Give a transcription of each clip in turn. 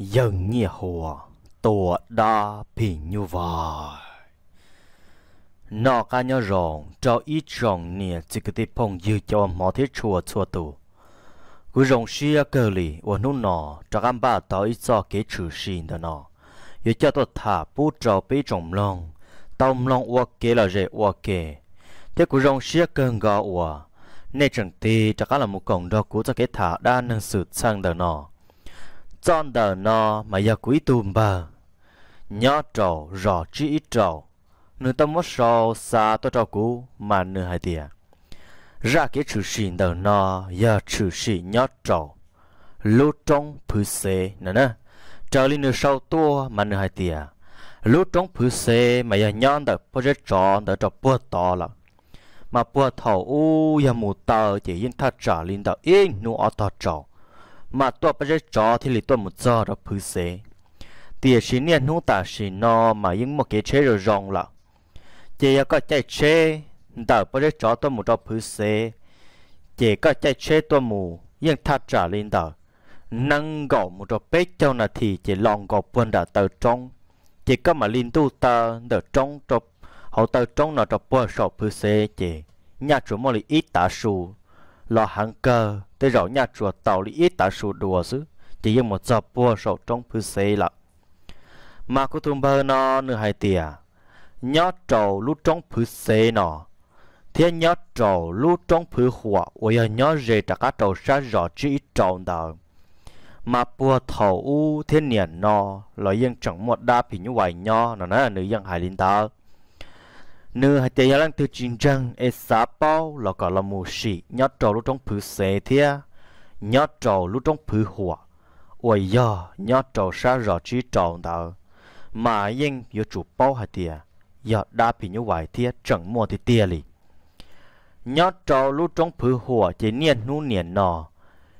dân nhẹ hồ tổ đa bình như vòi nó cả nhớ rộng cho ít rộng nè chỉ cái tiếp phong dư cho mỏ thế chùa chùa tù cứ rộng xia cơ lì và nô nọ cho các ba tao ít cho cái chữ xin đó nọ giờ cho tôi thả bút cho bé trồng lòng tông lòng và kế là rễ và kế thế cứ rộng xia cơn gò và nên chẳng tì cho các là một cổng đó cứ cho cái thả đa năng sự sang đó nọ chọn đờ nó mà giờ quý tùm bờ nhỏ trầu rõ chi ít trầu nửa tâm mất sâu xa tôi trầu cũ mà nửa hai tiền ra cái chữ xì đờ nó giờ chữ xì nhỏ trầu lô trong phứ xế nè nè trở lên nửa sau tua mà nửa hai tiền lô trong phứ xế mà giờ nhon đờ bơ chết tròn đờ trầu bơ to lắm mà bơ thầu u giờ mù tờ chỉ yên thật trở lên đờ yên nửa ở tờ trầu mà tôi bây giờ cho thì lì tôi một giờ đó phứ xế tiền xí niên hú ta xí no mà những một cái chế rồi rong là chị à có chạy chế đỡ bây giờ cho tôi một đó phứ xế Chế à có chạy chế tôi mù nhưng thật trả lên đỡ Năng gạo một đó bếp châu là thì chế lòng gõ quân đã tờ trong Chế có mà linh tu ta đỡ trong trong hậu tờ trong là trong bờ sọ phứ xế Chế nhà chủ mò lì ít tả xù lo hàng cơ tới rõ nhà chùa tàu lý ít tả sụ đùa chứ chỉ dùng một giọt bùa sầu trong phư xê lạ mà cô thùng bơ nó nửa hai tìa nhó trầu lút trong phư xê nó thế nhó trầu lút trong phư hùa ôi à nhó rề trả cá trầu xa rõ chứ ít trầu đào mà bùa thầu u thế niệm nó lo yên chẳng một đa phí như hoài nhó nó nói là nữ dân hải linh tao nữ hay chơi lang tự chiến tranh e xã bao lo cả là mù sĩ nhớ trò lúc trong phứ xế thia nhớ trò lúc trong phứ hỏa ôi giờ nhớ trò xa rõ trí trò đạo mà yên yo chủ bao hay tia giờ đa bị như vậy thia chẳng mua thì tia lì nhớ trò lúc trong phứ hỏa chỉ niên nu niên nọ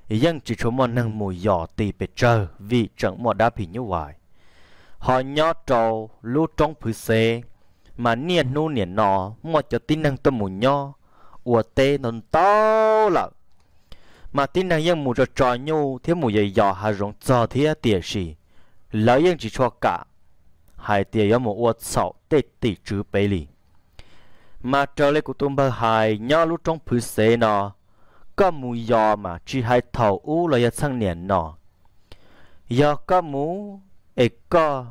yên chỉ cho một năng mù giỏ tì bề trơ vì chẳng mua đa bị như vậy họ nhớ trò lúc trong phứ xế mà niên nu niên nọ mà cho tin năng tâm mù nho ủa tê nôn to lợ mà tin năng yên mù cho trò nhu thế mù dày dò hà rộng cho thế tiệt gì lỡ yên chỉ cho cả hai tiệt yên mù ủa sọ tê tỷ chứ bế lì mà trở lại của tôm bơ hai nho lúc trong phứ xế nọ có mù dò mà chỉ hai thầu u là yên sang niên nọ giờ có mù ấy có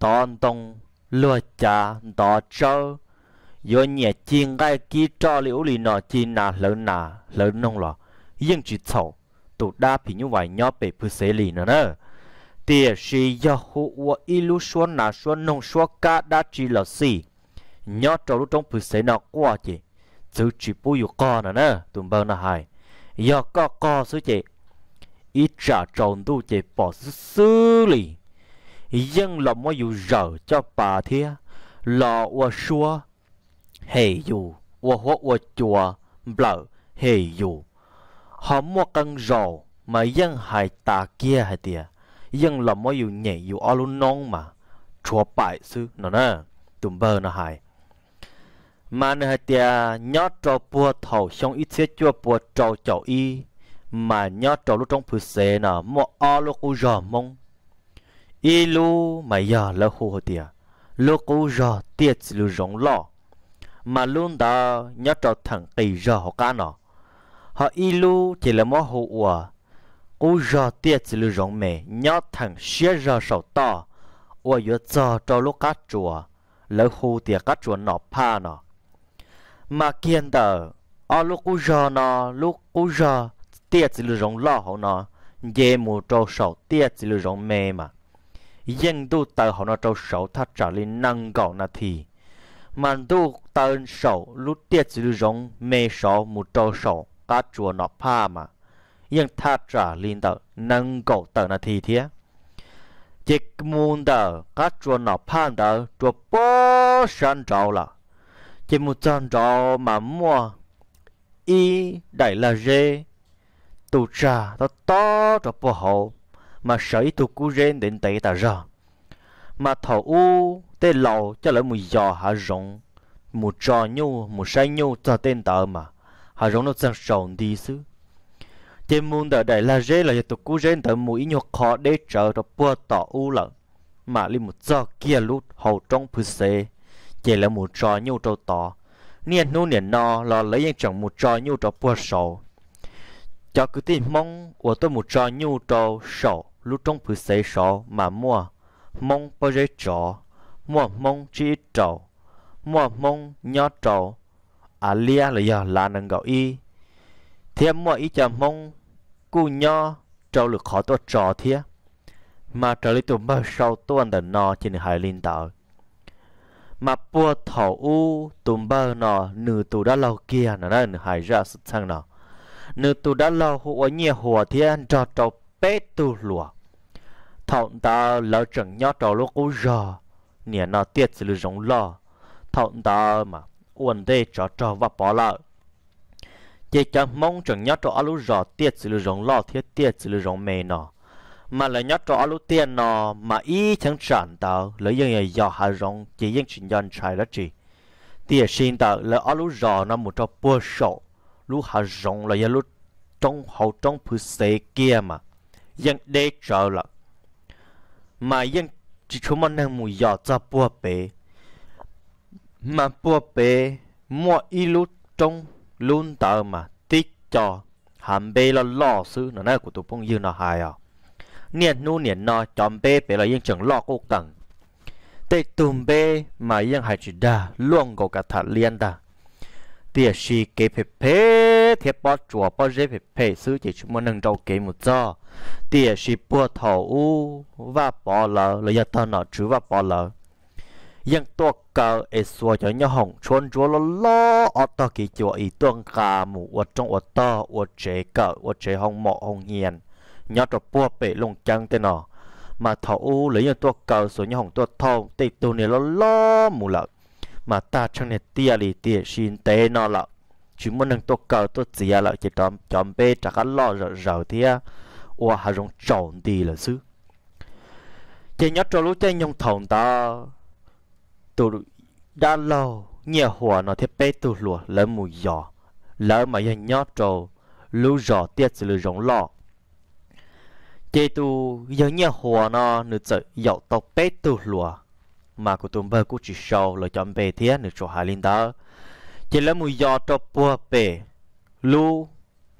đòn tông lừa cha đó cho yo nhà chiên gai kí cho liễu lì nọ chi nà lớn nà lớn nông lọ nhưng chỉ thầu tụ đa thì như vậy nhỏ bể phứ xế lì nữa nè tiề sĩ yo hụ wo ilu số nà số nông số cá đa chỉ là gì nhỏ trâu lúc trong phứ xế nọ qua chị chứ chỉ bù yêu co nữa nè tụm bơ nà hai yo co co sứ chị ít trả tròn tu chị bỏ xử lý dân lòng mà dù rở cho bà thia lò ua xua hề dù ua hua ua chùa blở hề dù họ mua cân rồ mà dân hải tà kia hải tìa dân lòng mà dù nhẹ dù ở luôn non mà chùa bại sư nó nè tùm bờ nó hải mà nè hải tìa nhó trò bùa thầu xong ít xế chùa bùa trò chảo y mà nhó trò lúc trong phù xế nè mua ở lúc u rò mông 一路没呀了火的，路过热电子路容了，马路的要找腾给热好干了，和一路提了么好我，过热电子路容没要腾学热手到，我要找找路干着，了火的干着哪怕呢，马见的啊路过热呢，路过热电子路容了好呢，也没找手电子路容没嘛。dân tu tờ họ nó trâu sầu thắt trả lên năng gạo na thì màn tu tờ sầu lúc tiết dữ rong mê sầu một trâu sầu ta chùa nó pa mà dân thắt trả lên tờ năng gạo tờ na thì thế chỉ muốn tờ các chùa nó pa tờ chùa bó san trâu là chỉ một san trâu mà mua y đại là dê tu trà to to cho bố hậu mà sợi thuộc của rên đến tây ta ra mà thọ u tê lầu cho lỡ một giò hạ rộng một trò nhu một sai nhu cho tên tờ mà hạ rộng nó sang sầu đi xứ trên muôn đời đại la rê là giờ tu cú rên tờ mũi nhu khó để trở đó bua tỏ u lợ mà li một giò kia lút hầu trong phứ xê chỉ là một trò nhu trâu tỏ niên nô niên no là lấy những chồng một trò nhu trâu bua sầu cho cứ tin mong của tôi một trò nhu trò sổ lúc trong phứ xế sổ mà mua mong bao giấy trò mua mong chỉ trò mua mong nhỏ trò à lia là giờ là nâng gạo y thêm mua ý cho mong cu nhỏ trâu lực khó tôi trò thế mà trở lại tụi mơ sau tôi ăn đợt nọ trên hải linh tạo mà bùa thảo u tụi mơ nọ nửa tụi đã lâu kia nó đã hải ra sự sang nọ nếu tu đã lo hùa nhiều hùa thiên cho trâu bé tu lùa thọn ta lỡ chẳng nhó trâu lúc cú rò nhẹ nó tiết xử giống lo thọn ta mà uẩn đây cho trâu và bỏ lỡ chỉ chẳng mong chẳng nhó trâu lúc giờ tiết xử giống lo thiết tiết xử giống rộng mê nó mà là nhớ rõ lúc tiền nó mà ý chẳng sản tạo lấy dân người dò hà rộng chỉ dân chuyện dân trái là chỉ tiền sinh tạo là lúc rõ nó một trong bùa sổ lúc hạ rộng là giờ lúc trong hậu trong phứ xe kia mà dân đế trở là mà dân chỉ cho mình đang mùi giờ cho bùa bế mà bùa bế mọi y lúc trong luôn tờ mà tích cho hàm bê là lo sư nó nói của tụi bông dư nó hài à niên nu niên nó chọn bê bể là dân chẳng lo cố gắng tê tùm bê mà dân hài chỉ đa luôn có cả thật liên đa tiền xì kế phê phê thiết bỏ chùa bỏ dễ phê phê sư chỉ chúng muốn nâng đầu kế một giờ tiền xì bùa thầu u và bỏ lỡ là do thân nó chứ và bỏ lỡ nhưng tôi cờ ế xua cho nhau hồng chôn chúa lo lo ở tờ kỳ chùa ý tuân cả mù ở trong ở tờ ở chế cờ ở chế hồng mộ hồng hiền nhớ cho bùa bể lùng chân tên nó mà thầu u lấy nhau tôi cờ số nhau hồng tôi thầu tị tù này lo lo mù lợn mà ta trong này tia lì tia xin tế nó lọ chỉ muốn nâng tôi cờ tôi gì là chỉ chọn chọn bê chả cá lo rồi rồi thì à ủa hà rong trộn đi là xứ chỉ nhớ cho lúc chơi nhung thòng ta tụi đã lâu nhiều hòa nó thiết bê tụi lụa lỡ mùi giò lỡ mà yên nhớ cho lũ giò tiết xử lũ rong lo chỉ tụi giờ nhiều hòa nó nửa sợ dậu tộc bê tụi lụa mà cô tôm bơ của chỉ sầu là chọn bề thế nữa cho hai linh đó chỉ là mùi gió cho bùa bề lu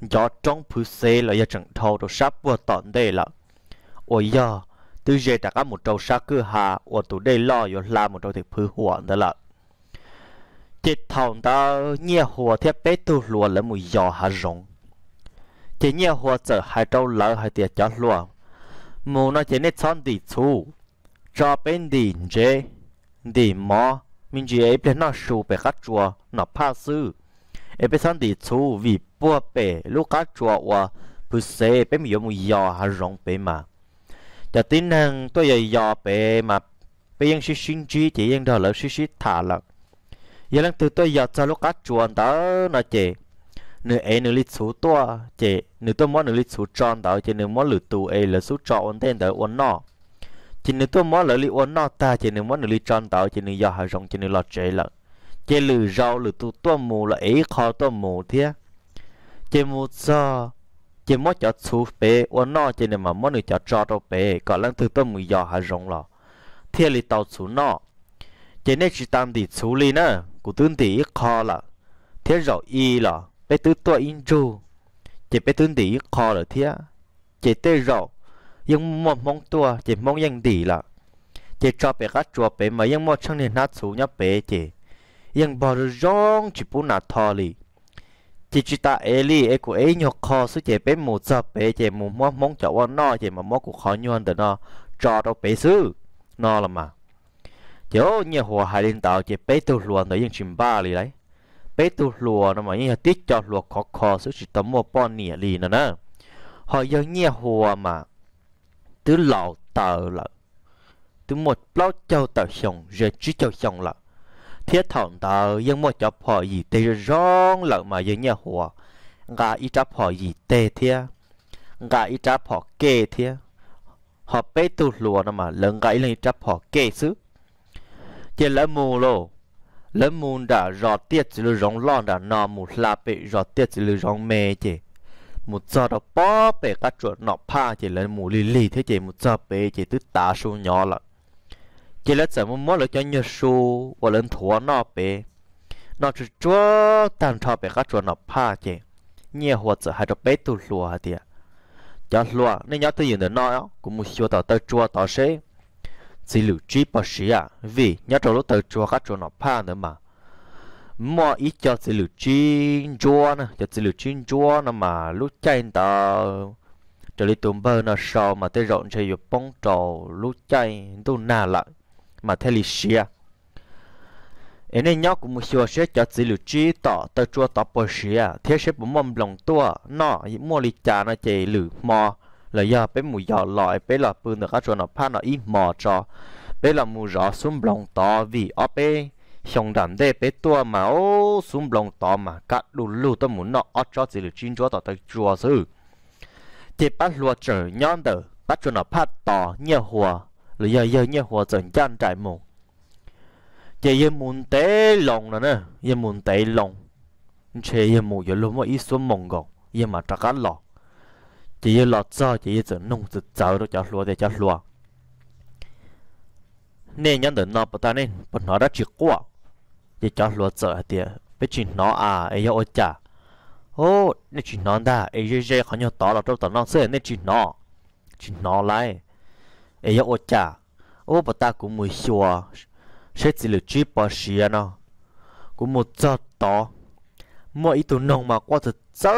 gió trong phứ xê là do chẳng thâu đồ sắp bùa tọn đề là ôi giờ từ giờ đã có một trâu sắc cứ hà ôi tụ đây lo rồi làm một trâu thì phứ hoàn đó là chỉ thòng ta nhẹ hoa thiết bế tu lùa là mùi gió hà rồng, chỉ nhẹ hoa chở hai trâu lỡ hai tiệt chó lùa mù nó chỉ nên chọn đi chú cho bên đỉnh chế đỉnh mò mình chỉ ấy bên nó sưu bề các chùa nó phá sư ấy bên sang đi chú vì bùa bề lúc các chùa và bù xe bên mình dùng yò hà rong bề mà cho tin rằng tôi giờ yò bề mà bây giờ sinh chi chỉ yên đó là sinh sinh thả lợn giờ lần từ tôi giờ cho lúc các chùa đó nó chế nếu ấy nếu lít số to chế nếu tôi muốn nửa lít số tròn đó chế nếu muốn lửa tù ấy là số tròn tên đó ổn nọ chỉ nếu tôi món lợi li uốn nọ ta chỉ nếu món lợi li tròn tạo chỉ nếu giờ hai rong chỉ nếu lọt chế lận chế lử rau lử tu tua mù là ấy khó tua mù thế chỉ mù cho chỉ món cho chú bé uốn nọ chỉ nếu mà món người cho cho đâu bé còn lần thứ tua mù giờ hai rong lọ thế lì tàu chú nọ chỉ nên chỉ tạm thì chú lì nữa cụ tướng thì ít khó là thế rồi y là bé tứ tua in chu chế bé tướng thì ít khó là thế chỉ tê rồi nhưng một mong tua chỉ mong yên đi là chỉ cho bé các chùa bé mà nhưng một chẳng nên nát số nhấp bé chỉ nhưng bỏ rong chỉ bún nát thò li chỉ chỉ ta ấy li ấy của ấy nhọc khó số chỉ bé một giờ bé chỉ một mong mong cháu ăn no chỉ mà mong của khó nhuận để nó cho đâu bé sư nó là mà chỉ ô nhiều hồ hải lên tàu chỉ bé tu luồn tới những chim ba li đấy bé tu luồn nó mà như tiết cho luồn khó khó số chỉ tấm một bon nỉa li nữa nè họ giờ nhiều hồ mà từ lọ tờ là từ một lọ châu tờ xong rồi chứ châu xong là thiết thẳng tờ nhưng một chọc họ gì tê rong lợ mà dưới nhà hòa ngà ít chọc họ gì tê thia ngà ít chọc họ kê thia họ bê tu lùa nó mà lần gãy lên chọc họ kê xứ chỉ lỡ mù lô lỡ mù đã rõ tiết chỉ lỡ rong lon đã nò mù la bê rõ tiết chỉ lỡ rong mê chê một giờ đó bỏ bể cá chuột nọ pa chỉ là mù lì lì thế chỉ một giờ bể chỉ tứ tá số nhỏ là chỉ là sợ muốn mua là cho nhiều số và lên thua nọ bể nó chỉ chúa tàn thọ bể cá chuột nọ pa chỉ nhiều hoa sợ hai đó bể tu lùa hả tiệt cho lùa nên nhớ tự nhiên để nói cũng một số tàu tới chúa tàu sẽ chỉ lưu trí bảo sĩ à vì nhớ trong lúc tới chúa cá chuột nọ pa nữa mà mua ít cho sự lựa chín chua nè cho sự lựa chín chua nè mà lúc chạy tàu trở lại tụm bơ nó sau mà tới rộn chơi dục bóng trầu lúc chạy tu nà lại mà thay lì xia em nên nhóc cũng mua xe cho sự lựa chí tỏ tờ chua tỏ bờ xia thế sẽ bấm mầm lòng tua nọ mua lì trà nó chạy lử mò là giờ bé mù giò lòi bé là bươn được các chỗ nó pha nó ít mò cho bé là mù rõ xuống lòng tỏ vì ở bé 熊胆的别多嘛，哦，松龙多嘛，噶路路都木那，阿抓子里金抓到的抓手，这把罗整样的，把准了怕打热火，里要要热火整样在木，这也木得龙了呢，也木得龙，这也木有那么一说梦个，也嘛这个老，这也老早这也整弄子早都叫罗的叫罗，那样的那不打呢，不拿得结果。giờ cho lúa chở tiệt bây chỉ nó à ấy giờ ôi chả ô nên chỉ nó đã ấy giờ giờ khó nhau tỏ là trong tận nó sẽ nên chỉ nó chỉ nó lại ấy giờ ôi chả ô bà ta cũng mùi xua sẽ chỉ là chỉ bà xia à nó cũng một giờ tỏ mỗi tụ nông mà qua thật giờ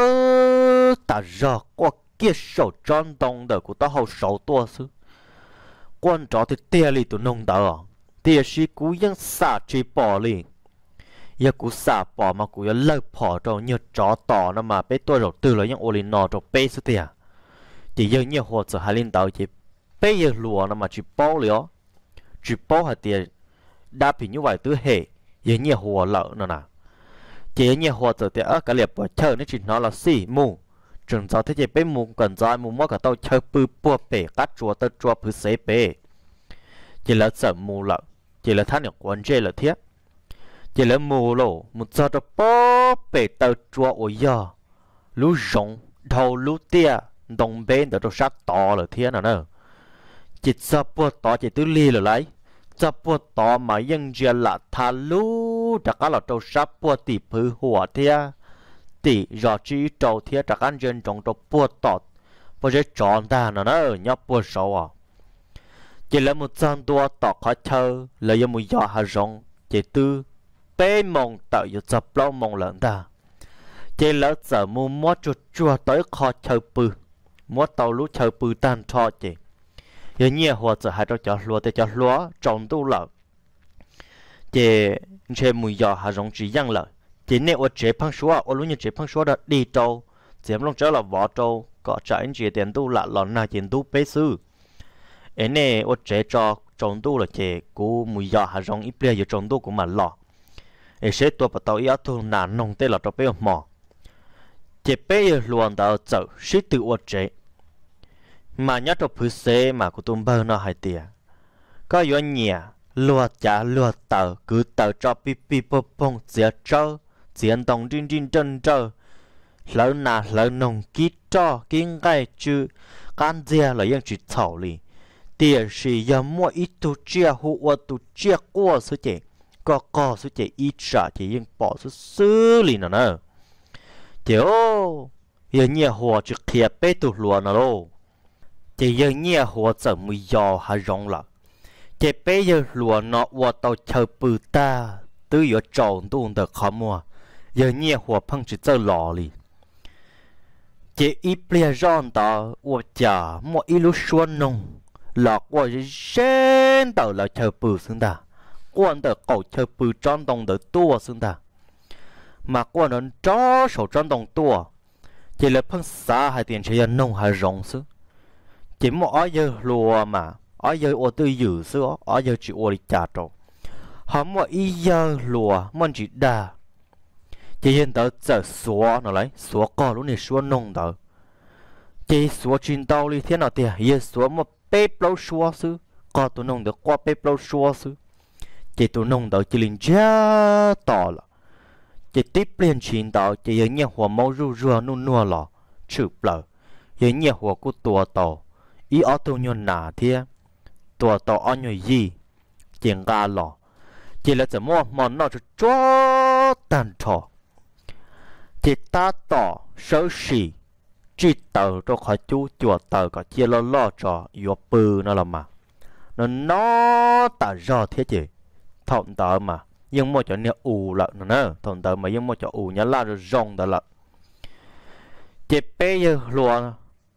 ta giờ qua kia sầu tròn đông đời của tao hầu sầu tua sư quan trọng thì tia li tụ nông đó tia sĩ cũng yên xả chỉ bỏ liền giờ cú xả bỏ mà cú giờ lơ bỏ rồi nhiều chó tỏ nó mà bé tôi rồi từ rồi những ô lin nọ rồi bé số tiền thì giờ nhiều hồ sơ hai linh tàu chỉ bé giờ lúa nó mà chỉ bao lió chỉ bao hạt tiền đa thì như vậy tứ hệ giờ nhiều hồ lợ nó nè chỉ nhiều hồ sơ tiền ở cả liệp và chờ nó chỉ nó là xì mù trường giáo thế chỉ bé mù cần giáo mù mua cả tàu chờ bự bự bể cắt chuột tơ chuột phứ xế bể chỉ là sợ mù lợ chỉ là thắt được quan chế là thiết chỉ là mồ lộ một giờ cho bó bể tàu chua ở giờ lú rộng đầu lú tia đồng bên đó sát to là thiên nào nữa chỉ sợ bữa to chỉ tứ li là lấy sợ bữa to mà yên chưa là thà lú đã cá là trâu sát bữa tỷ phứ hùa thia tỷ giờ chỉ trâu thia đã cá dân trong trâu bữa to bữa sẽ chọn ta nào nữa nhớ bữa sau à chỉ là một trang tua tọt khó chơi là do một giờ hà rồng, chỉ tư bé mong tạo dù dập lâu mong lần ta chế lỡ giờ mua mua chua chua tới khó chờ bư mua tàu lũ chờ bư tan cho chị giờ nhẹ hòa giờ hai đôi cho lúa để cho lúa trồng tu lợ chế chế mùi giò hà rong chỉ giăng lợ chế nè ô chế phăng xóa ô lũ như chế phăng xóa đó đi trâu chế long trở là vỏ trâu có trả anh chị tiền tu lạ lòn na tiền tu bê sư ấy nè ô chế cho trồng tu là chế cú mùi giò hà rong ít bia giờ trồng tu cũng mà lọ ấy sẽ tua bắt đầu yếu thu nà nông tê là cho bé mỏ chế bé luôn đào chậu sẽ tự uất chế mà nhớ cho phứ xế mà của tụm bơ nó hay tìa có yếu nhẹ lùa chả lùa tờ cứ tờ cho pi pi bông bông chia trơ chiến đồng trinh trinh chân trâu, lỡ nà lỡ nồng kí cho kí gai chứ can dìa là yên chỉ thảo lì tiền sĩ yếm mua ít tu chia hụ tu chia qua sự chế có có số chế ít trả chế yên bỏ số xử lý nó nè chế ô yên nhẹ hồ chỉ kia bê tụ lùa nó lô chế yên nhẹ hồ chở mùi dò hà rong lạ chế bê yên lùa nọ hoa tàu chờ bự ta tư yếu tròn tuôn được khó mua yên nhẹ hồ phăng chỉ chở lò lì chế ít bia rong tàu hoa chả mua ít lúc xuân nông lọt qua trên tàu là chờ bự xứng ta quan tờ cổ chơi bự tròn đồng đỡ tua xưng ta mà quan nó chó sổ tròn đồng tua chỉ là phân xa hai tiền chơi nông hai rộng xứ chỉ một ở giờ lùa mà ở giờ ô tư dự xứ ở giờ chỉ ô đi trả trâu họ mà ý giờ lùa mình chỉ đà chỉ hiện tớ giờ xóa nó lấy xóa cò luôn này xóa nông tớ chỉ xóa trên tàu đi thế nào tiền, giờ xóa một bếp lâu xóa xứ cò tụ nông được qua bếp lâu xóa xứ chị tụ nông đó chị liền cha tỏ là chị tiếp liên chuyện đó chị giờ nhà hòa mau ru rua nu nua lọ chụp lọ, giờ nhà hòa của tua tàu ý ở tàu nhon nà thia tua tàu ở nhồi gì chị ra lọ chị là 怎么 mà nó cho cho tàn thọ chị ta tỏ xấu xì chị tờ cho khỏi chú chùa tờ có chia lo lo cho yếu bư nó là mà nó nó tả rõ thế chị thọn tờ mà nhưng mà chỗ này ù lợ nữa thọn tờ mà nhưng mà chỗ ù nhá là rồi rong tờ lợ chế bé như luôn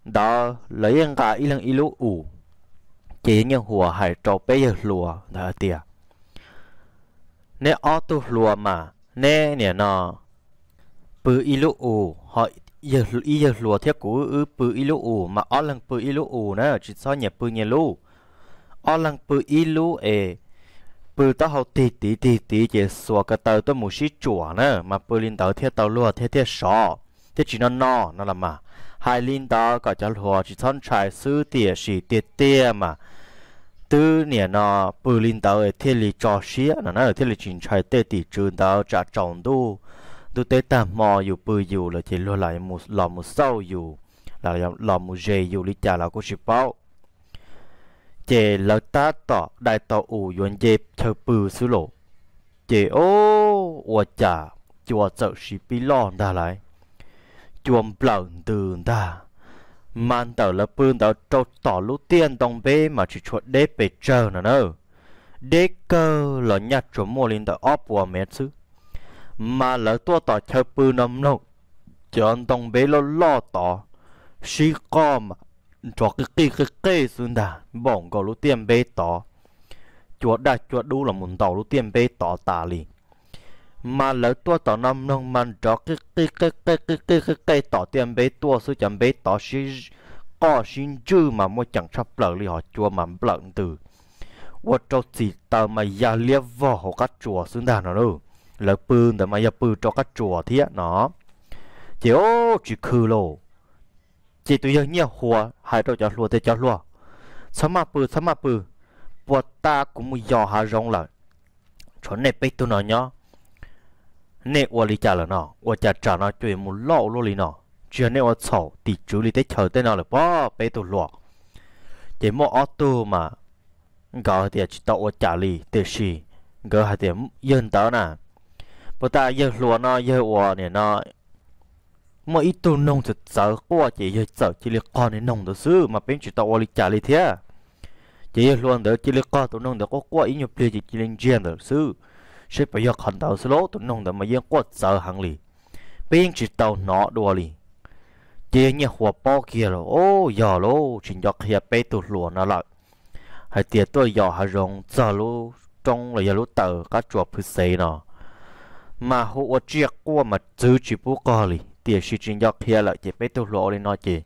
đó lấy anh cả ý lăng ít lú ù chế như hùa hải trò bé như lùa đó tiệt nè ô tu lúa mà nè nè nọ bự ít lú ù họ ít giờ lùa theo cú ư bự ít lú ù mà ô lăng bự ít lú ù nữa chỉ so nhẹ bự nhẹ lú ô lăng bự ít lú ê bự tao hậu tí tí tí tí chỉ xua cái tàu tôi muốn xí chùa nữa mà bự linh tàu thiết tàu lúa thiết thiết sọ thiết chỉ nó no nó là mà hai linh tàu cả cho lúa chỉ thon trải sư tiệt xì tiệt tiệt mà tư nè nó bự linh tàu ở thiết lý cho xí nó nó ở thiết lý chỉnh trải tiệt tiệt trường tàu trả trọng đu đu tê tạm mò dù bự dù là chỉ lúa lại một lò một sâu dù là lò một dây dù lý trả là có chỉ bao chế lỡ ta tỏ đại tỏ ủ yuan dịp thơ bư sư lộ. Chế ô, ua chà, chùa sợ sĩ bí lòn ta lại. Chuồng bận tường ta. mang tờ là bươn tờ trâu tỏ lũ tiên tông bê mà chỉ chuột đế bề trờ nữa nơ. Đế cơ là nhạc chỗ mô linh tờ óp của mẹ chứ. Mà lỡ tua tỏ thơ bư nông nông. Chọn tông bê lo lo tỏ. Sĩ con mà cho cái kỳ cái kỳ xuống đã bỏng có lúc tiền bê tỏ chuột đã chuột đủ là muốn tàu lúc tiền bê tỏ tà liền mà lỡ tua tỏ năm nông man cho cái cái cái cái cái cái cái cái tỏ tiền bê tua số chẳng bê tỏ xí có xin chư mà mua chẳng sắp lỡ li họ chua mà lợn từ và cho chỉ tờ mà già liếc vò họ cắt chùa xuống đàn nó đâu lỡ pư tờ mà già pư cho cắt chùa thiết nó chỉ ô chỉ khư lồ chỉ tụi giờ nhiều hồ hai đầu cho lúa thì cho lúa sớm mà bự sớm mà bự bộ ta cũng muốn dò hà rong lại chỗ này bây tụi nó nhó nè ô lý trả là nó ô trả trả nó chuyện muốn lọ lô lý nó chuyện nè ô sầu thì chú lý tới chờ tới nó là bó bây tụi lúa chỉ mua ô tô mà gọi thì chỉ tao ở trả lý để xì gọi hai tiếng yên tao nè bộ ta yên lúa nó yên ô nè nó มาออีตัวนงจะเจอกว่าจะยเจอจิลก้อนในนงตัวซื้อมาเป็นจุดตัวลิจารเลยเถอะจะยล้วนเดอจิลก้อนตัวนงเดอก็กว่าอีนุเปลี่ยนจิลเจียนตัวซื้อใช้ประโยชน์ขันตัวสโลตัวนงเดอมาเยี่ยงกว่าเจอหังลีเป็นจุดตัวหนอดัวลีเจียเนี่ยหัวปอเกียรโอ้ยาโลชิงยอาเขียเป้ตัวหลวนั่ารักให้เตียตัวยาหารงจาโลจงเลยยาลุเตอก็จวบพิเศษเนาะมาหัวเจี๊ยกัวมาจื้อจิบุกอลี tiền suy trình giọt kia lợi chỉ phải tiêu lộ lên nó chỉ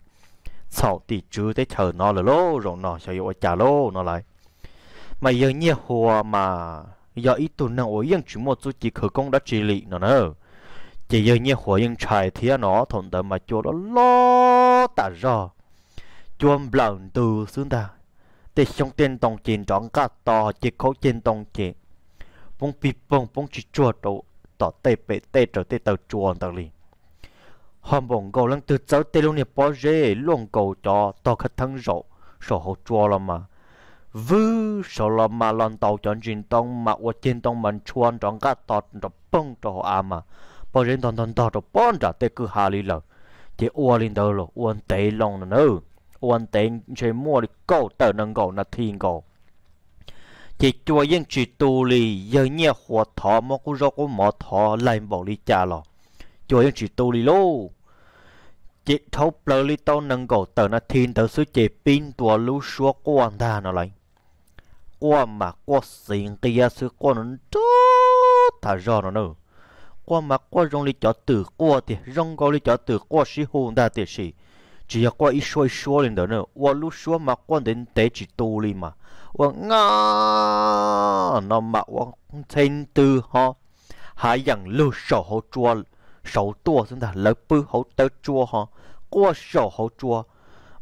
sau thì chứ tới chờ nó là lô rồi nó sẽ yêu trả lô nó lại mà giờ nhiều hồ mà giờ ít tụ năng ở yên chỉ một chút chỉ khởi công đã trị lị nó nữa chỉ giờ nhiều hồ yên trái thì nó thuận tờ mà chỗ đó lo tả rõ chuông lợn từ xuống ta để trong tiền tông tiền trọn cả to chỉ khấu tiền tông tiền bông pi bông bông chỉ chuột đồ tỏ tê bể tê trở tê tờ chuồn tờ liền hòm bổng cầu lăng từ cháu tê luôn nè bỏ rê luôn cầu cho to khát thăng rộ sổ hậu chua lắm mà vư sổ lắm mà lon tàu chọn chuyện tông mà ở trên tông mình chuan trong cả tọt trong bông cho họ à mà bỏ rê tòn tòn tọt trong bông trả tê cứ hà lý lợ chỉ uo lên đầu rồi uo tê lòng nữa uo tê chơi mua đi cầu tờ nâng cầu nà thiên cầu chỉ chua yên chỉ tu lì giờ nhẹ hoạt thọ mà cũng do cũng mỏ thọ lại bỏ đi cha lọ cho yên chỉ tu li lô chỉ thấu bờ li tô nâng cổ tờ na thiên tờ sư chị pin tua lú xua quan ta nó lại quan mà quan xin kia sư quan nó chó thả rò nó nữa quan mà quan rong li chó tử quan thì rong gò li chó tử quan sĩ hồn ta thì sĩ chỉ là quan ít xôi xua lên đó nữa quan lú xua mà quan đến tế chỉ tu li mà quan ngã nó mà quan thiên tư ho, hai dặn lưu sổ hỗ chua 手剁真的了不好的捉哈，过手好捉，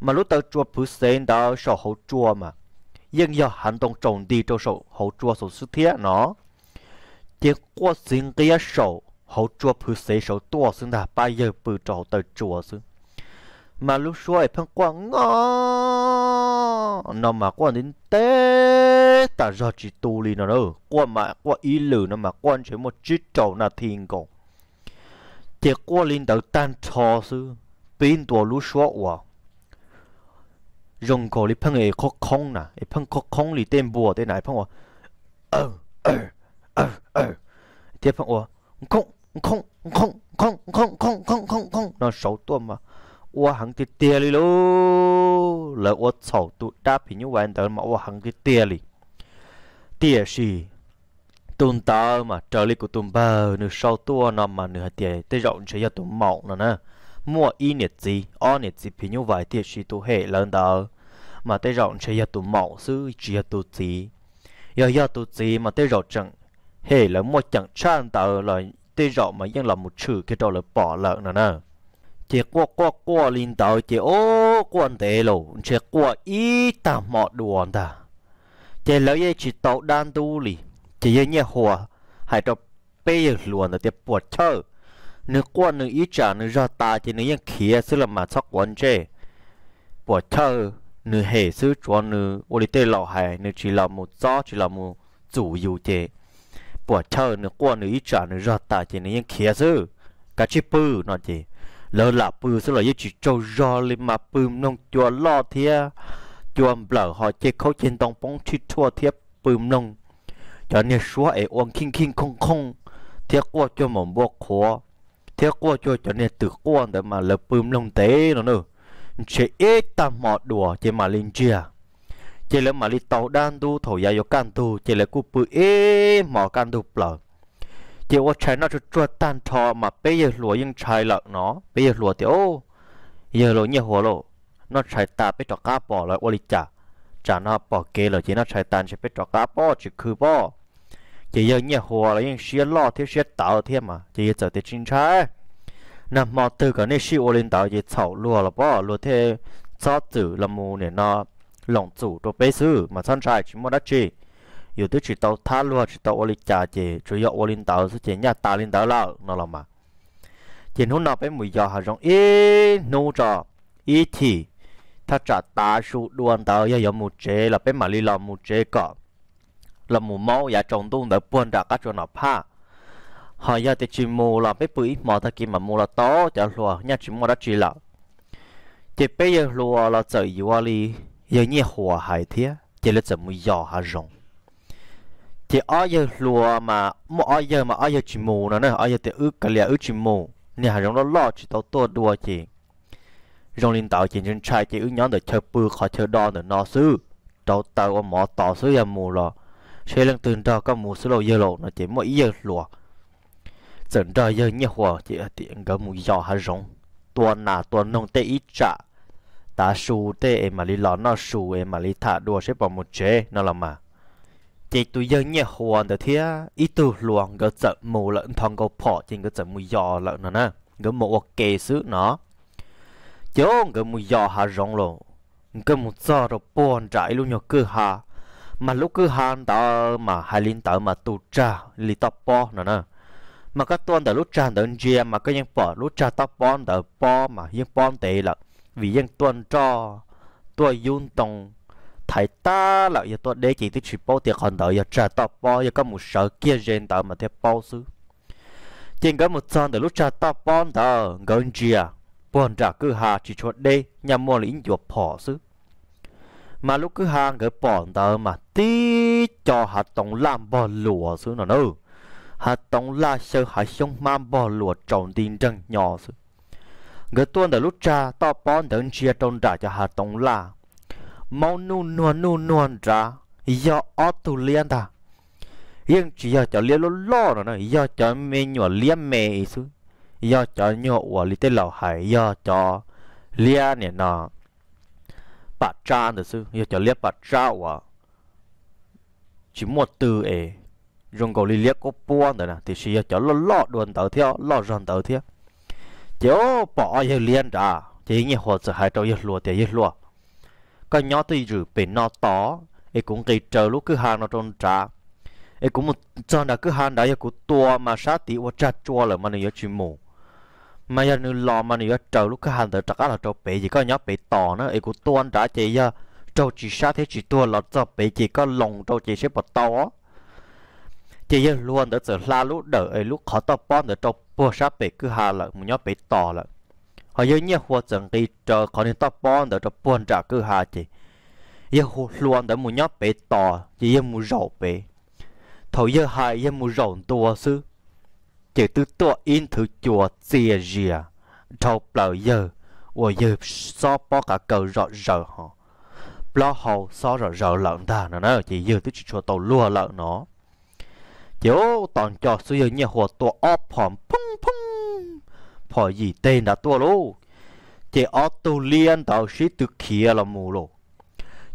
嘛路的捉不行的手好捉嘛，应要行动重地就手好捉手是天喏，结果行个手好捉不行手剁真的把也不着的捉是，嘛路说一碰光啊，那嘛光您得，但是只独立呢喽，光嘛光一路那嘛光全部只找那天公。结果领导当查时，边多路说话，用口里碰一口空呐，一碰口空里点波的来碰我，二二二二，点碰我空空空空空空空空空，那手段嘛，我行的跌里喽，来我操都打平你完的嘛，我行的跌里，跌是。tụm tờ mà trở lại của tụm bờ nửa sau tua nó mà nửa tiền tới rộng chơi cho tụm mộng nữa nè mua y nhiệt gì o nhiệt gì phí như vậy thì chỉ tu hệ lớn tờ mà tới rộng chơi cho tụm mộng sư chỉ cho tu gì giờ giờ tu gì mà tới rộng chẳng hệ là mua chẳng trang tờ là tới rộng mà vẫn là một chữ cái đó là bỏ lỡ nữa nè chỉ qua qua qua linh tàu chỉ ô quan tế lộ chỉ qua ít tạm mọ đuồn ta chỉ lấy chỉ tàu đan tu lì chỉ như nhẹ hồ hãy cho bây luôn là tiếp bột chơi nếu qua nếu ý trả nếu ra ta chỉ nếu yên kia sẽ là mà sắc quan chế bột chơi nếu hệ sư cho nếu ô đi tê lão hải nếu chỉ là một gió chỉ là một chủ yếu chế bột chơi nếu qua nếu ý trả nếu ra ta chỉ nếu yên kia sư cả chỉ bự nó chế lỡ là bự sẽ là yêu chỉ trâu ro lên mà bự nông chùa lo thia chùa lỡ họ chế khâu trên tông bóng chỉ thua thiếp bự nông จนเนี่ยัวยอวงคิงคิงคงคงเที่ยวจะมองบวกขัวเที่ยวจะจนเนี่ยตึกกวนแต่มาเลปืมลงเตะนู่นเนอชเอตามหมอดัวเจมาลินเจียเจเลมาลิตาดานดูถอยยกันดูเจเลกูปืเอหมอกันดูเปล่าเจว่าใช้น่าจะจวดตันทอมาเปย์หลัวยังใช้หลักเนาะเปย์หลัวเดียวเยอะหลัวเนี่ยหัวโลน่าใช้ตาไปตอก้าปอแลยวอลิจ่าจานาปอเกลอจีนาชายตันจะไปจอกาปอจิคือปอจะยังเงี่ยหัวแล้วยังเชียล่อเทียเชียเต่าเทียมอ่ะจะยังเจอแตจชินใช้นะมอตือกันนี่ชิโอลินเต่าจะเฉาลัวแล้วปอลัวเทซอจือละมูเนี่ยนาหลงจู่ตัวไปซื้อมาสั้นชายชิมอดัชีอยู่ที่จิตเอาท่าลัวจิตเอาโอลิจ่าเจจุยอโอลินเต่าสุเจียนตาลินเต่าเล่านั่นละมาเจนหุ่นนอไปมวยยาหาจงอีนูจออีที他找大叔乱到要有木 chế là bên mà đi làm 木 chế cọ là mù máu ya trong tung đỡ buồn đã các chỗ nào pa họ ya thì chỉ mù là bên bưởi mà ta kim mà mù là to chả lùa nhà chỉ mù đã chỉ là chỉ bây giờ lùa là trời yếu đi giờ nhẹ hòa hải thế chỉ là chỉ mù giò hà rồng chỉ ở giờ lùa mà mà ở giờ mà ở giờ chỉ mù nữa nè ở giờ thì ước cái là ước chỉ mù nhà hà nó lo chỉ tao to đua chỉ rong linh tạo chỉ nên trai chỉ ứng nhóm được chơi bự khỏi chơi đo nữa nó sư đầu tàu ở mỏ tỏ sư em mù lò xe lần từng đó có mù sư lô dơ lộ nó chỉ mỗi dơ lùa dần đó dơ nhẹ hòa chỉ ở tiện gỡ mù giò hà rong tua nà tua nông tê ít trả ta su tê em mà lý lò nó su em mà lý thả đùa xếp bỏ một chế nó là mà chỉ tu dân nhẹ hoàn được thế ít tu luồng cái trận mù lợn thằng cái phỏ trên gỡ trận mù giò lợn nó nè gỡ mù kề xứ nó chó cái mù giò hà rộng lộ cái mù cho rồi bòn trải luôn nhau cứ hà mà lúc cứ hà ta mà hai linh tớ mà tụt trà li tập bò nữa nè mà các tuần tớ lúc trà tớ chia mà cái nhân bỏ lúc trà tập bò tớ bò mà nhân bò tệ là vì nhân tuần cho tôi yun tông thầy ta là giờ tôi để chỉ tới chỉ bao tiền còn đỡ giờ trả tao bao giờ có một sợ kia gen tao mà theo bao xứ trên cái một trăm để lúc trả tao bao đó gần chia bọn trả cứ hà chỉ chuột đê nhằm mua lính chuột bỏ xứ mà lúc cứ hà cái bọn tờ mà tí cho hạt tổng làm bò lùa xứ nó nơ hạt tổng là sơ hạt sông mam bò lùa trọng tin trăng nhỏ xứ người tuôn đã lúc cha to bọn đấng chia trong trả cho hạt tổng là mau nu nu nu nu trả do ở tu liên ta nhưng chỉ cho liên lo lo nó do cho mình nhỏ liên mẹ xứ do cho nhộ của lý tế lầu hải do cho lia nè nọ bà cha nữa sư do cho lia bà cha của chỉ một từ ấy dùng cầu lý liếc có buồn rồi nè thì sẽ cho lo lo đồn tàu theo lo ròn tàu theo chéo bỏ yêu liên ra chỉ như họ sẽ hai trâu yêu lúa thì yêu lúa cái nhỏ thì rử bị nó to ấy cũng kỳ chờ lúc cứ hàng nó trong trả ấy cũng một chân đã cứ hàng đã yêu cũng to mà sát tí và chặt chua là mà nó yêu chim mù mà giờ nữ lò mà nữ trâu lúc cái hàng tới chắc là trâu bể chỉ có nhóc bể tỏ nữa ấy của tuân đã chỉ giờ trâu chỉ sát thế chỉ tuân là trâu bể chỉ có lồng trâu chỉ sẽ bật to chỉ giờ luôn tới giờ la lúc đỡ ấy lúc khó tập bón tới trâu bùa sát bể cứ hà là một nhóc bể tỏ là họ giờ nhiều hoa chẳng đi chờ khó nên tập bón tới trâu buồn trả cứ hà chỉ giờ luôn tới một nhóc bể tỏ chỉ giờ một rổ bể thầu giờ hai giờ một rổ tua xứ chỉ tư tọa in thứ chùa xìa rìa thâu bờ giờ ủa giờ so bó cả cầu rõ rỡ họ bó hầu so rõ rỡ lợn ta nó nói chỉ giờ tôi chỉ cho tàu lua lợn nó chiếu toàn cho suy giờ nhà hồ tọa óp hòm phung phung phò gì tên đã tua lô chỉ óp tu liên tàu sĩ từ kia là mù lô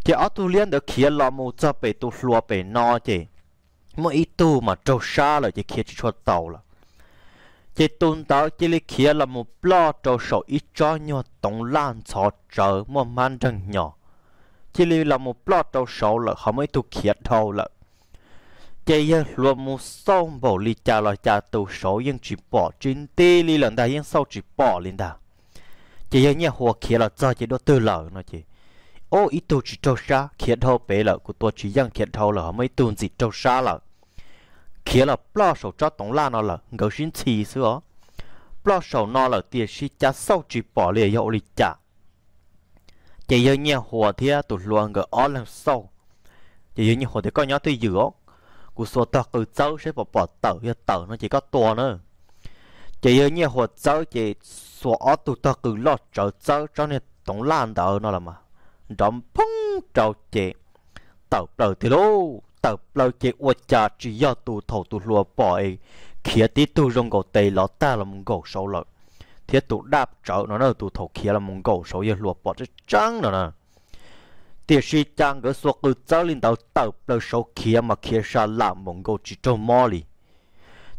chỉ óp tu liên được kia là mù cho bể tu lua bể no chỉ mỗi tu mà trâu xa là chỉ kia chỉ cho tàu là chỉ tôn tạo chỉ lý kia là một lo trâu số ít cho nhau tổng lan xó trở một màn rừng nhỏ chỉ lý là một lo trâu số là không ai thuộc kia thâu là chỉ yên luôn một sông bầu lý cha là cha tù số yên chỉ bỏ trên tê lý lần đại nhân sau chỉ bỏ lên ta chỉ yên nhà hoa kia là cho chỉ đó tư lợ nó chỉ ô ít tu chỉ cho sa kia thâu bể lợ của tôi chỉ yên kia thâu là không ai tôn gì cho sa lợ khi là bao sầu cho tổng la nó là ngẫu xin chỉ xưa bao sầu nó là tiền sĩ cha sau chỉ bỏ lìa hiệu lịch trả chỉ giờ nhà hồ thì tụt luôn ngờ ó làm sau chỉ giờ nhà hồ thì có nhớ thì giữa cú số tao cứ cháu sẽ bỏ bỏ tàu ya tàu nó chỉ có to nữa chỉ giờ nhà hồ cháu chỉ số ó tụt tao cứ lo cháu cháu cho nên tổng lan đỡ nó là mà đóng phong cháu chỉ tàu đầu thì luôn tập lâu chế ua cha chỉ do tu thổ tu lùa bỏ ấy khía tí tu rong gò tây lọ ta là mông gò sâu lợi, thiết tu đáp trở nó là tu thổ khía là mông gò sâu giờ lùa bỏ chứ trắng nó nè tiệt sĩ trang cái số cứ cháu linh đạo tập lâu sâu khía mà khía sa là mông gò chỉ trâu mò li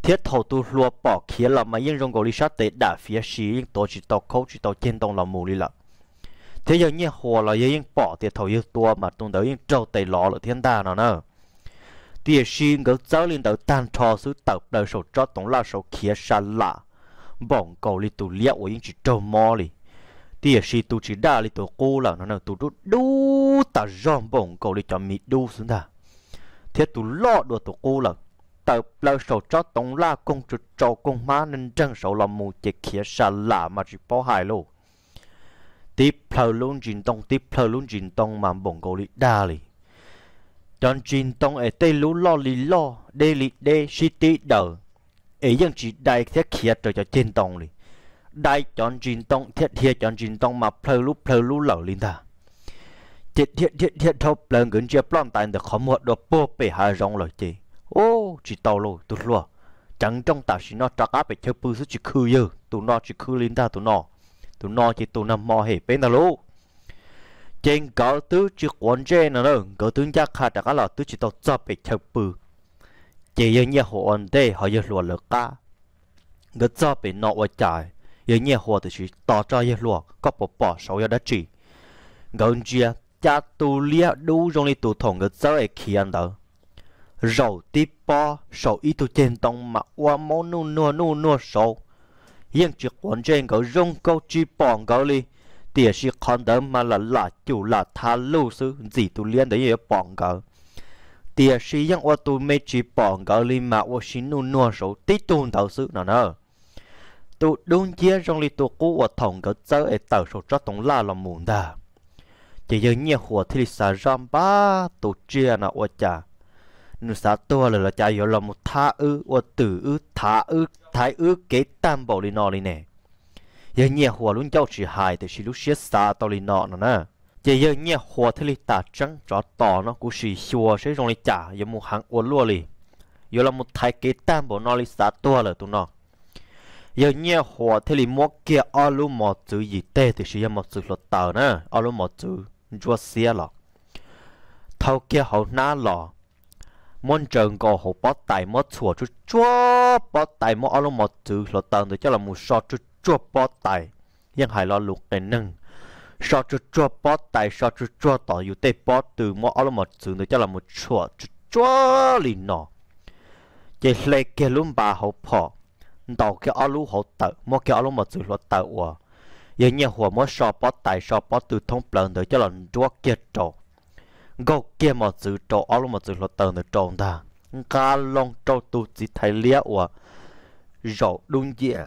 thiết thổ tu lùa bỏ khía là mà yên rong gò li sát tệ đã phía sĩ yên tổ chỉ tàu khâu chỉ tàu trên đồng là mù li lợ thế giờ nhẹ hồ là yên bỏ thiết thổ yên tua mà tung tới yên trâu tây lọ là thiên đà nó nè địa xin ngỡ giáo linh đầu tan trò sự tập đời sổ cho tổng là sổ kia xa lạ bọn cầu li tụ liệu ở những chỉ trâu mò li địa xin tụ chỉ đa li tụ cô là nó nào tụ đu đu ta rong bọn cầu li cho mi đu xuống ta thế tụ lọ đồ tụ cô là tập đời sổ cho tổng là công chủ trâu công má nên trăng sổ là mù chỉ kia xa lạ mà chỉ bỏ hại lô, tiếp plơ luôn chính tông tiếp plơ luôn chính tông mà bọn cầu li đa li Don Jin tông ở tây lũ lo lì lo, đê lì đê sĩ tí đờ. Ấy dân chỉ đại thiết kia trở cho trên tông lì. Đại Don Jin tông thiết hiệp Don Jin tông mà plơ lũ plơ lũ lở lì ta. Thiết thiết thiết thiết thô plơ ngưỡng chia plon tại được khó mua đồ bố bề hà rong lời chì. Ô, chỉ tàu lô, tụt lùa. Chẳng trong ta chỉ nó trạc áp bề chơi bư sức chỉ khư dư, tụ nó chỉ khư lì ta tụ nó. Tụ nó chỉ tụ nằm mò hề bên ta lô trên có tứ chỉ quan chế nó đâu có tứ chắc khá đã là tứ chỉ tao chấp bị chập bự chỉ như nhà hồ anh thế họ như luật lực cả cái chấp bị nọ ở trái như nhà hồ thì chỉ tao cho như luật có bỏ bỏ sáu giờ đã chỉ gần chia cha tu lia đủ trong đi tu thòng cái chấp ấy khi anh đó rồi tiếp bỏ sau ít tu trên tông mà qua món nu nu nu nu sáu yên chỉ quan chế cái rong câu chỉ bỏ cái li địa sĩ con đó mà là là chủ là tha lưu sư gì tu liên đấy yếu bọn gỡ địa sĩ những ô tu mê chỉ bọn gỡ li mà ô xin nu nua số tí tuôn đầu sư nào nữa tu đúng chia trong li tu cú ô thòng gỡ chơi ở tàu số cho tổng la là muốn đà chỉ giờ nhẹ หัวที่สาจอมบ้าตัวเจียนะว่าจ่าหนูสาตัวเลยละจ่าอยู่ลมท่าอื้อว่าตื่ออื้อท่าอื้อท้ายอื้อเกตตามบอกลีนอลีเนี่ย giờ nhẹ hòa luôn cháu chỉ hài thì chỉ lúc xiết xa tao lì nọ nữa nè giờ giờ nhẹ hòa thì lì tả trắng rõ tỏ nó cũng chỉ xua sẽ rong lì trả giờ một hàng uốn lúa lì giờ là một thái kế tam bộ nó lì xa tua rồi tụi nó giờ nhẹ hòa thì lì mua kia ở lu mò chữ gì tê thì chỉ một chữ lột tờ nè ở lu mò chữ chúa xia lọ thâu kia hậu na lọ môn trường có hậu bó tài mó chùa chú chúa bó tài mó ở lu mò chữ lột tờ thì cho là một so chú chua bó tài nhưng hai lo lục cái nâng Sao chua chua bó tài sao chua chua tỏ yếu tê bó từ mỏ áo một chữ nữa cho là một chua chua chua lì nọ chỉ lấy cái lúm bà hậu phò đầu cái áo lú hậu tự mỏ cái áo lú một chữ lo tự à đúng vậy.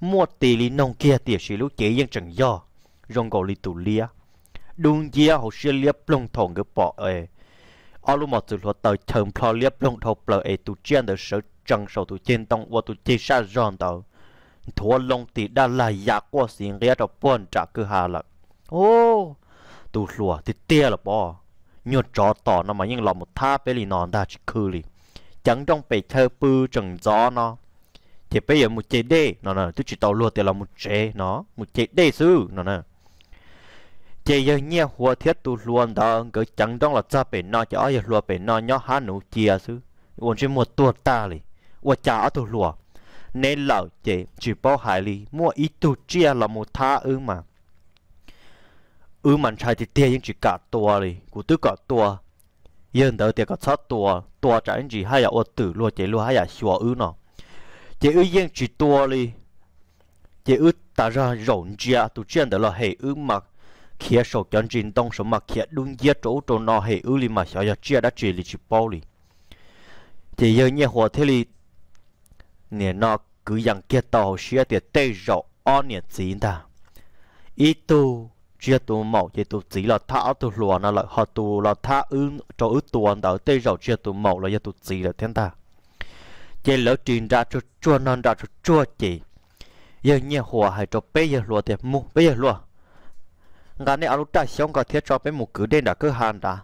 một tỷ lý nông kia tiểu sĩ lúc chế dân chẳng do rong gò lý tù lia đun chia hồ sơ lia plong thong gấp bỏ ê ở lúc mà tụi họ tới thầm plo lia plong thong plo ê tụi chiến được sở chẳng sầu tụi chiên tông và tụi chế sa giòn tàu thua long tỷ đã là giả qua xin ria đọc bọn trả cứ hà lợ ô tụi lùa thì tia là bỏ nhột chó tỏ nó mà nhưng lòng một tha bê lì nòn ta chỉ khư lì chẳng trong bể thơ bư chẳng gió nó thì bây giờ một chế đê nó nè tôi chỉ tàu luôn thì là một chế nó một chế đê sư nó nè chế giờ nhẹ hoa thiết tu luôn đó cứ chẳng đông là cha bể nó cho giờ luôn bể nó nhó há nụ chia sư uốn chỉ một tuột ta li uốn chả tu luôn nên lão chế chỉ bao hại li mua ít tu chia là một tha ư mà ư mà trai thì tiền nhưng chỉ cả tua li cụ tôi cả tua yên đỡ thì cả sát tua tua chẳng chỉ hai là uốn tử luôn chế luôn hai là xua ư nó chỉ ư yên chỉ tua li chỉ ư ta ra rộn chia tụ chuyện đó là hệ ư mặc khía sổ chân trình tông số mặc khía đúng gia chỗ chỗ nó hệ ư li mà sao giờ chia đã chỉ li chỉ bao li chỉ giờ nhẹ hòa thế li nè nó cứ rằng kia tàu xia tiệt tê rộ on nè gì ta ít tu chia tu mẫu chỉ tu chỉ là thả tu luồn là họ tu là thả ư chỗ ư tuần đó tê rộ chia tu mẫu là giờ tu chỉ là thiên ta chế lỡ trình ra cho chua non ra cho chua chỉ giờ nhẹ hòa hay cho bây giờ lúa tiền mu bây giờ lúa ngà này alo ta xong cả thiết cho bé một cửa đen đã cứ hàn đã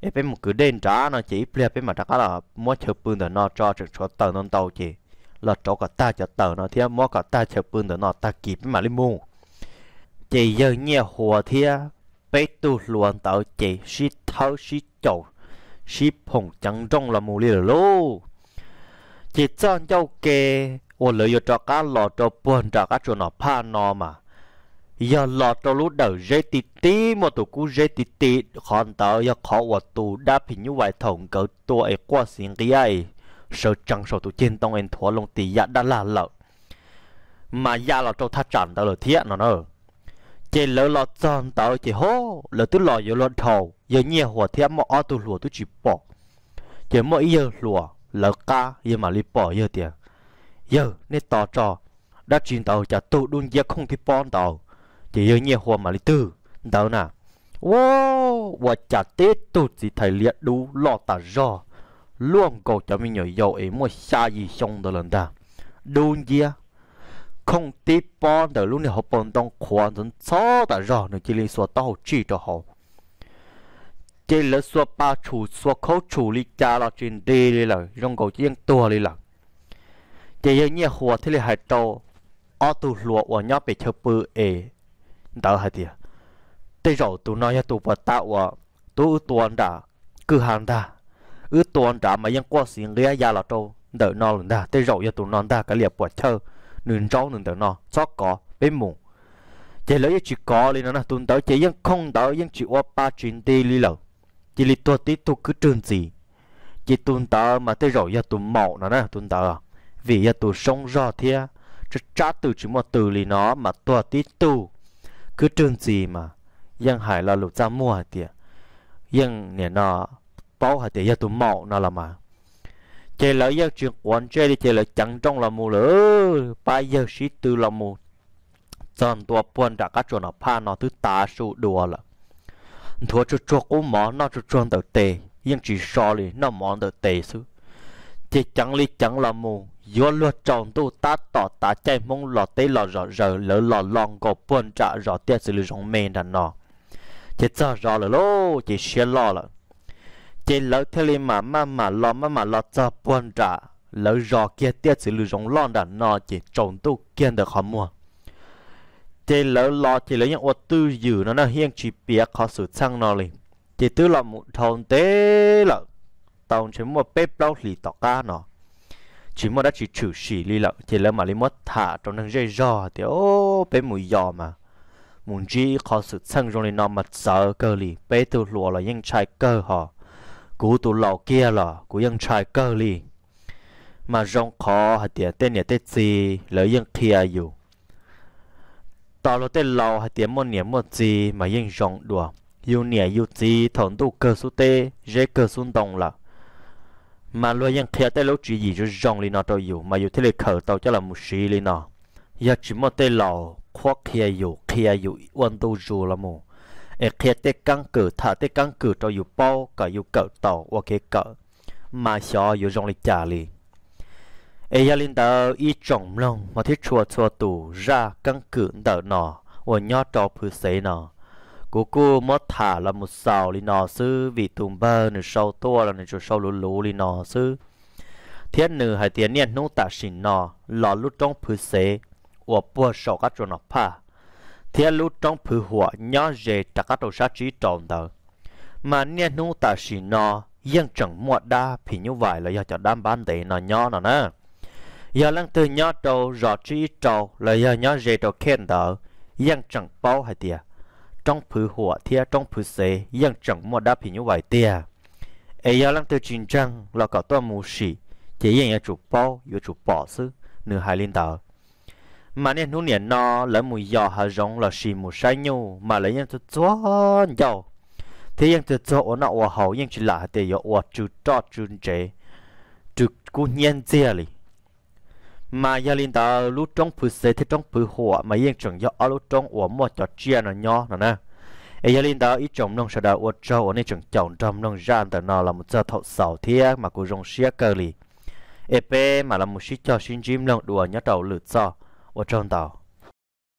em bé một cửa đen trả nó chỉ ple bé mà chắc là mua chờ bưng để nó cho cho cho tờ non tàu chị là chỗ cả ta cho tờ nó thiết mua cả ta chờ bưng để nó ta kịp mà lên mu chỉ giờ nhẹ hòa thiết bé tu luôn tàu chị xí thâu xí chậu xí phồng trắng trong là mù lì luôn chỉ cho kê ô lỡ yêu cho cá lò cho buồn cho cá cho nó pa nó mà giờ lò cho lúc đầu dễ tít tí mà tụ cú dễ tít tí còn tao giờ khó và tụ đã bị như vậy thòng cỡ tôi ấy qua xin cái ấy sợ chẳng sợ tụ trên tông em thua lòng tí ya đã là lợ mà ya dạ là cho thắt chặn tao là thiện nó nữa chỉ lỡ lò chọn tao chỉ hô lỡ tụ lò yo lò thầu giờ nhiều hòa thiện mà ở tụ lùa tụ chỉ bỏ chỉ mỗi giờ lùa lỡ ca yên mà li bỏ yên tiền yên nên tỏ trò đã chuyển tàu cho tụ đun giờ không thì bón tàu chỉ yên nhẹ hoa mà li tư tàu nè wow và chả tết tụ chỉ thấy liệt đủ lo tà rò luôn cầu cho mình nhớ dầu ấy mua xa gì xong đó lần ta đun giờ không tiếp bón tàu luôn thì họ bón tông khoan tấn cho tà rò nên chỉ li số tàu chỉ cho họ chỉ là xua ba chủ xua khấu chủ lý cha là chuyện đi lý lợ rong cầu chiên tua lý lợ chỉ yếu nhẹ hùa thế là hai trâu ở tù lùa ua nhó bị chơ bư ế đỡ hả tìa tế rổ tù nói nhá tù bà tạo ua tù ư đã cứ hàng đã, ư tuần đã mà yên qua xuyên ghé ra là trâu đỡ nó lần đã, tế rồi yếu tù non đà cái liệp bọt chơ nương rau nương đỡ nó chót có bế mùng chỉ lỡ chỉ có lý nó nè tụi chỉ chế không tớ yên chỉ qua ba chuyện đi lý lợ chỉ li tôi tí tôi cứ trường gì chỉ tôi tờ mà tới rồi giờ tôi mộ nó nè tôi tờ vì giờ tôi sống rõ thia chứ trả từ chỉ một từ li nó mà tôi tí tôi cứ trường gì mà dân hải là lục ra mua hả tiệt dân nè nó bao hả tiệt giờ tôi mộ nó là mà chế lỡ giờ chuyện quan chế đi chế lỡ chẳng trong là mù lỡ ba giờ chỉ từ là mù chọn tua buồn đã các chỗ nó pha nó thứ tá sụ đùa là thua cho cho cố mỏ nó cho cho tờ tề nhưng chỉ so lì nó mỏ tờ tề xứ thì chẳng lì chẳng là mù do luật tròn tu ta tỏ ta chạy mong lọ tế lọ rõ rỡ lỡ lọ lòng có buồn trả rõ tiết xử lý rộng mê đàn nọ chỉ cho rõ lỡ lô chỉ xe lọ lỡ chỉ lỡ thế lì mà mà mà lọ mà mà lọ cho buồn trả lỡ rõ kia tiết xử lý rộng lọ đàn nọ chỉ tròn tu kiên được họ mua chế lỡ lo chế lỡ những ô tư dự nó nó hiên chỉ bia khó sự sang nó liền chế tư là một thôn tế là tàu chỉ một bếp lâu lì tỏ ca nó chỉ một đã chỉ chủ sĩ lì lợ chế lỡ mà lì mất thả trong năng dây giò thì ô bếp mùi giò mà muốn chỉ khó sự sang rồi nó mà sợ cơ lì bế tư lùa là những chai cơ họ cú tụ lò kia là cú những chai cơ lì mà rong khó hạt tiền tên nhà tết gì lỡ những kia dù tao lo tê lâu hay tiếng môn niệm một gì mà yên rộng đùa yêu nè yêu gì thằng tu cơ su tê dễ cơ su đông là mà lo yên kia tê lâu chỉ gì cho rộng lên nó tao yêu mà yêu thế là khởi tao cho là một sĩ lên nó giờ chỉ một tê lâu khoác kia yêu kia yêu quan tu dù là mù ở kia tê căng cử thả tê căng cử tao yêu bao cả yêu cỡ tàu và cái cỡ mà cho yêu lên trả liền ai ya linh tờ y trọng lông mà thiết chùa chùa tủ ra căn cự tờ nọ ở nho trò phứ xế nọ cô cô mất thả là một sào linh nọ sư vì tùng bơ nửa sau tua là nửa chỗ sâu lú lú linh nọ sư thiên nửa hay tiếng niên nô tạ xin nọ lọ lút trong phứ xế ở bùa sầu các chỗ nọ pa thiên lút trong phứ hùa nho dề trả các đồ sát trí tròn tờ mà niên nô tạ xin nọ yên chẳng muộn đa thì như vậy là do cho đam ban tệ nọ nho nọ nè giờ lăng từ nhỏ trâu rõ trí trâu là giờ nhỏ dễ trâu khen đỡ dân chẳng bao hay tiệt trong phứ hỏa thia trong phứ xế dân chẳng mua đáp hình như vậy tiệt ấy giờ lăng từ chiến tranh là cả toàn mù sĩ chỉ dân nhà chủ bao yêu chủ bỏ xứ nửa hai linh đỡ mà nên nuôi nè nó là mùi giò hà rong là xì mùi sai nhu mà lấy dân từ chó giàu thế dân từ chó ở nọ ở hậu dân chỉ là tiệt hòa trừ cho trừ chế trừ cú nhân chia liền mà gia linh ta lúc trong phứ xe thế trong phứ hoa mà yên chẳng do ở lúc trong ủa mò cho chia nó nhỏ nó nè ấy gia linh ta ít trồng nông sản đã ủa trâu ủa nên chẳng trồng trồng nông ra anh ta nó là một gia thọ sầu thiê mà cũng rong xía cơ lì ép mà là một sĩ cho sinh chim nông đùa nhát đầu lượt cho ở trong tàu